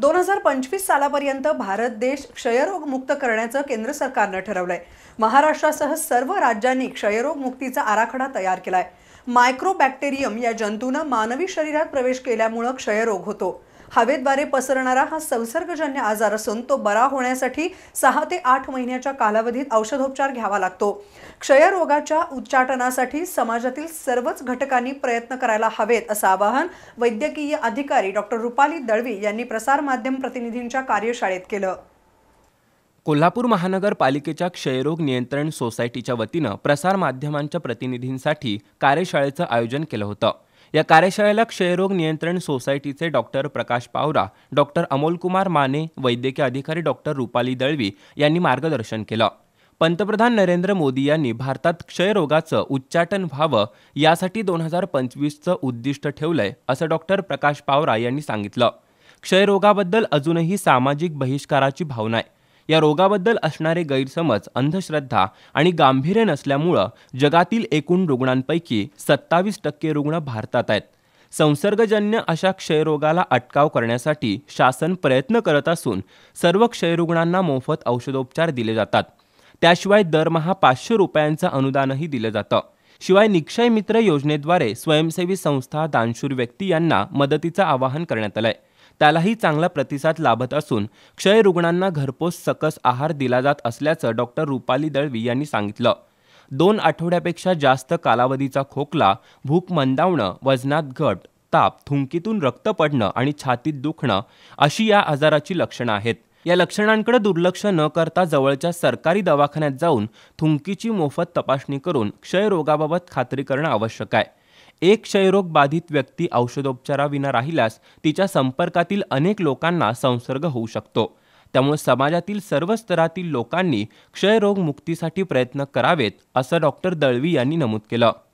दोन हजार पंचवीस सालापर्यंत भारत देश क्षयरोग मुक्त करण्याचं केंद्र सरकारनं ठरवलंय महाराष्ट्रासह सर्व राज्यांनी क्षयरोग मुक्तीचा आराखडा तयार केलाय मायक्रोबॅक्टेरियम या जंतूनं मानवी शरीरात प्रवेश केल्यामुळं क्षयरोग होतो हवेद्वारे पसरणारा हा संसर्गजन्य आजार असून तो बरा होण्यासाठी सहा ते आठ महिन्याच्या कालावधीत औषधोपचार घ्यावा लागतो क्षयरोगाच्या उच्चाटनासाठी समाजातील सर्वच घटकांनी प्रयत्न करायला हवेत असं आवाहन वैद्यकीय अधिकारी डॉक्टर रुपाली दळवी यांनी प्रसारमाध्यम प्रतिनिधींच्या कार्यशाळेत केलं कोल्हापूर महानगरपालिकेच्या क्षयरोग नियंत्रण सोसायटीच्या वतीनं प्रसारमाध्यमांच्या प्रतिनिधींसाठी कार्यशाळेचं आयोजन केलं होतं या कार्यशाळेला क्षयरोग नियंत्रण सोसायटीचे डॉक्टर प्रकाश पावरा डॉक्टर अमोलकुमार माने वैद्यकीय अधिकारी डॉक्टर रुपाली दळवी यांनी मार्गदर्शन केलं पंतप्रधान नरेंद्र मोदी यांनी भारतात क्षयरोगाचं उच्चाटन व्हावं यासाठी दोन हजार पंचवीसचं उद्दिष्ट ठेवलंय असं डॉक्टर प्रकाश पावरा यांनी सांगितलं क्षयरोगाबद्दल अजूनही सामाजिक बहिष्काराची भावना आहे या रोगाबद्दल असणारे गैरसमज अंधश्रद्धा आणि गांभीर्य नसल्यामुळं जगातील एकूण रुग्णांपैकी सत्तावीस टक्के रुग्ण भारतात आहेत संसर्गजन्य अशा क्षयरोगाला अटकाव करण्यासाठी शासन प्रयत्न करत असून सर्व क्षयरुग्णांना मोफत औषधोपचार दिले जातात त्याशिवाय दरमहा पाचशे रुपयांचं अनुदानही दिलं जातं शिवाय निक्षय मित्र योजनेद्वारे स्वयंसेवी संस्था दानशूर व्यक्ती यांना मदतीचं आवाहन करण्यात आलं आहे त्यालाही चांगला प्रतिसाद लाभत असून क्षय रुग्णांना घरपोच सकस आहार दिला जात असल्याचं डॉक्टर रुपाली दळवी यांनी सांगितलं दोन आठवड्यापेक्षा जास्त कालावधीचा खोकला भूक मंदावणं वजनात घट ताप थुंकीतून रक्त पडणं आणि छातीत दुखणं अशी या आजाराची लक्षणं आहेत या लक्षणांकडे दुर्लक्ष न करता जवळच्या सरकारी दवाखान्यात जाऊन थुंकीची मोफत तपासणी करून क्षयरोगाबाबत खात्री करणं आवश्यक आहे एक क्षयरोग बाधित व्यक्ती औषधोपचाराविना राहिल्यास तिच्या संपर्कातील अनेक लोकांना संसर्ग होऊ शकतो त्यामुळे समाजातील सर्व स्तरातील लोकांनी क्षयरोग मुक्तीसाठी प्रयत्न करावेत असं डॉक्टर दळवी यांनी नमूद केलं